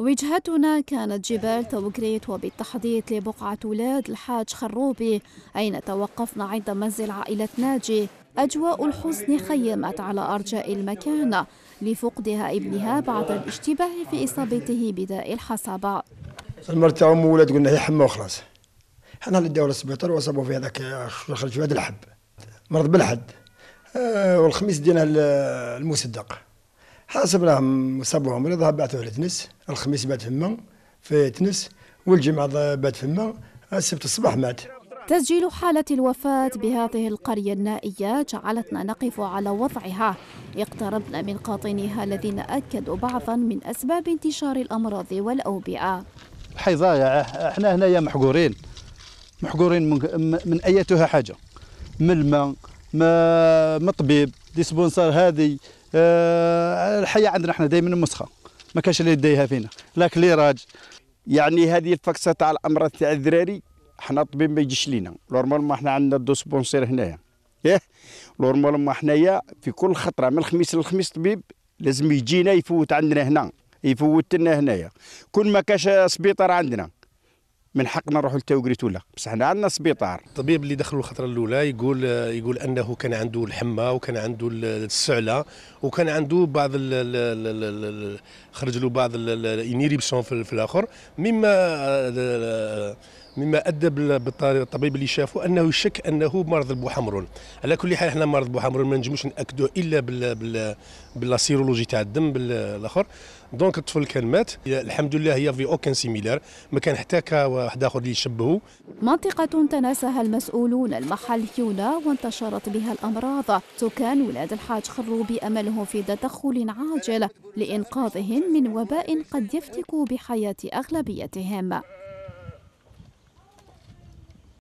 وجهتنا كانت جبال توكريت وبالتحديد لبقعة ولاد الحاج خروبي أين توقفنا عند منزل عائلة ناجي أجواء الحزن خيمت على أرجاء المكان لفقدها ابنها بعد الاشتباه في إصابته بداء الحصبة المرتع ولاد قلنا هي حمى وخلاص حنا اللي داو للسبيطار وصابوا في هذاك خرج في هذا الحب مرض بالحد آه، والخميس دينا المصدق صابوا عمري ظهر بعثوه لتنس الخميس بات فما في تنس والجمعة بات فما السبت الصباح مات تسجيل حالة الوفاة بهذه القرية النائية جعلتنا نقف على وضعها اقتربنا من قاطنيها الذين أكدوا بعضا من أسباب انتشار الأمراض والأوبئة الحي ضايع احنا هنايا محقورين محقورين من, من أيتها حاجة من الماء ما, ما طبيب ديسبونسار هذه آه، الحياه عندنا احنا دائما مسخه ما كانش اللي يديها فينا لا كليراج يعني هذه الفكسه تاع الامراض تاع الذراري حنا الطبيب ما يجيش لينا نورمال ما حنا عندنا دو سبونسير هنايا ايه نورمال ما حنايا في كل خطره من الخميس للخميس الطبيب لازم يجينا يفوت عندنا هنا يفوت لنا هنايا كل ما كاش سبيطار عندنا من حقنا نروحوا للتوقريت ولا بصح حنا عندنا سبيطار الطبيب اللي دخلوا الخطره الاولى يقول يقول انه كان عنده الحمى وكان عنده السعله وكان عنده بعض ال ال ال ال خرج له بعض الانيريبسيون في, في الاخر مما آه، آه، مما ادى بالطبيب اللي شافه انه شك انه مرض البوحمرون على كل حال احنا مرض البوحمرون ما نجموش ناكدوه الا بال بال بالسيرولوجي تاع الدم بالاخر دونك الطفل كان مات الحمد لله هي في اوكن سيميلار ما كان حتى كواحد اخر اللي يشبهه منطقه تناساها المسؤولون المحليون وانتشرت بها الامراض سكان ولاد الحاج خروا باملهم في تدخل عاجل لانقاذهم من وباء قد يفتك بحياه اغلبيتهم